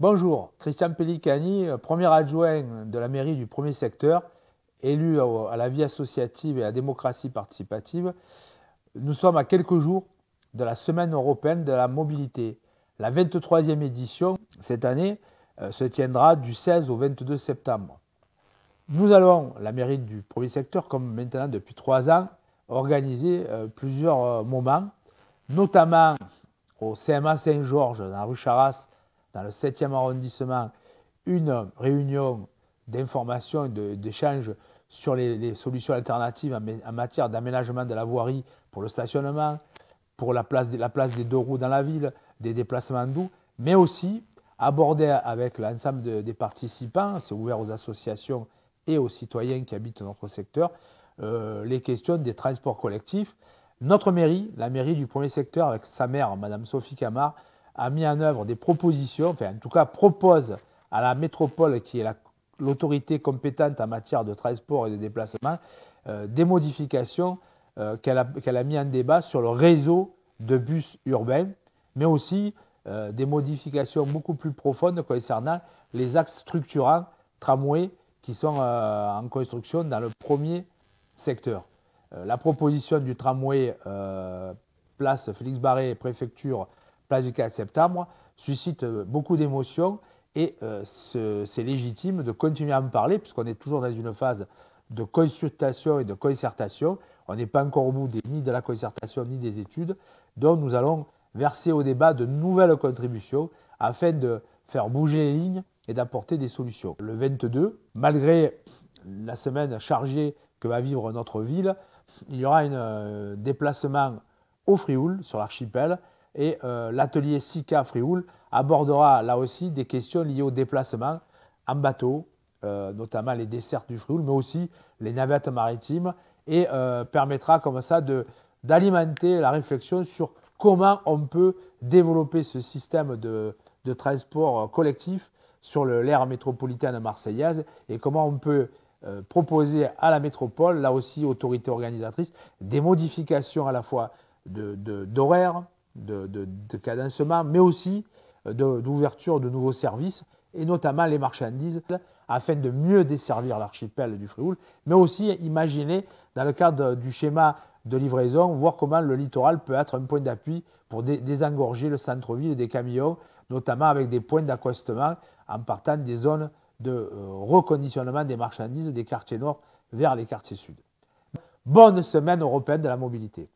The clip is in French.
Bonjour, Christian Pellicani, euh, premier adjoint de la mairie du premier secteur, élu à la vie associative et à la démocratie participative. Nous sommes à quelques jours de la Semaine européenne de la mobilité. La 23e édition, cette année, euh, se tiendra du 16 au 22 septembre. Nous allons, la mairie du premier secteur, comme maintenant depuis trois ans, organiser euh, plusieurs moments, notamment au CMA Saint-Georges, dans la rue Charras, dans le 7e arrondissement, une réunion d'information et d'échange sur les, solutions alternatives en, matière d'aménagement de la voirie pour le stationnement, pour la place, la place des deux roues dans la ville, des déplacements doux, mais aussi aborder avec l'ensemble des participants, c'est ouvert aux associations et aux citoyens qui habitent notre secteur, euh, les questions des transports collectifs. Notre mairie, la mairie du premier secteur avec sa mère, Madame Sophie Camard, a mis en œuvre des propositions, enfin en tout cas propose à la métropole qui est l'autorité compétente en matière de transport et de déplacement, euh, des modifications euh, qu'elle a, mises mis en débat sur le réseau de bus urbains, mais aussi euh, des modifications beaucoup plus profondes concernant les axes structurants tramway qui sont en construction dans le premier secteur. la proposition du tramway place Félix Barré, préfecture, place du 4 septembre, suscite euh, beaucoup d'émotions et euh, c'est légitime de continuer à en parler puisqu'on est toujours dans une phase de consultation et de concertation. On n'est pas encore au bout ni de la concertation ni des études. Donc nous allons verser au débat de nouvelles contributions afin de faire bouger les lignes et d'apporter des solutions. Le 22, malgré la semaine chargée que va vivre notre ville, il y aura un euh, déplacement au Frioul, sur l'archipel, et euh, l'atelier SICA Frioul abordera là aussi des questions liées au déplacement en bateau, euh, notamment les desserts du Frioul, mais aussi les navettes maritimes, et euh, permettra comme ça d'alimenter la réflexion sur comment on peut développer ce système de, transport collectif sur l'aire métropolitaine marseillaise et comment on peut proposer à la métropole, là aussi autorité organisatrice, des modifications à la fois d'horaires de, cadencement, mais aussi euh, d'ouverture de, nouveaux services, et notamment les marchandises, afin de mieux desservir l'archipel du Frioul, mais aussi imaginer, dans le cadre du schéma de livraison, voir comment le littoral peut être un point d'appui pour désengorger le centre-ville des camions, notamment avec des points d'accostement en partant des zones de euh, reconditionnement des marchandises des quartiers nord vers les quartiers sud. Bonne semaine européenne de la mobilité.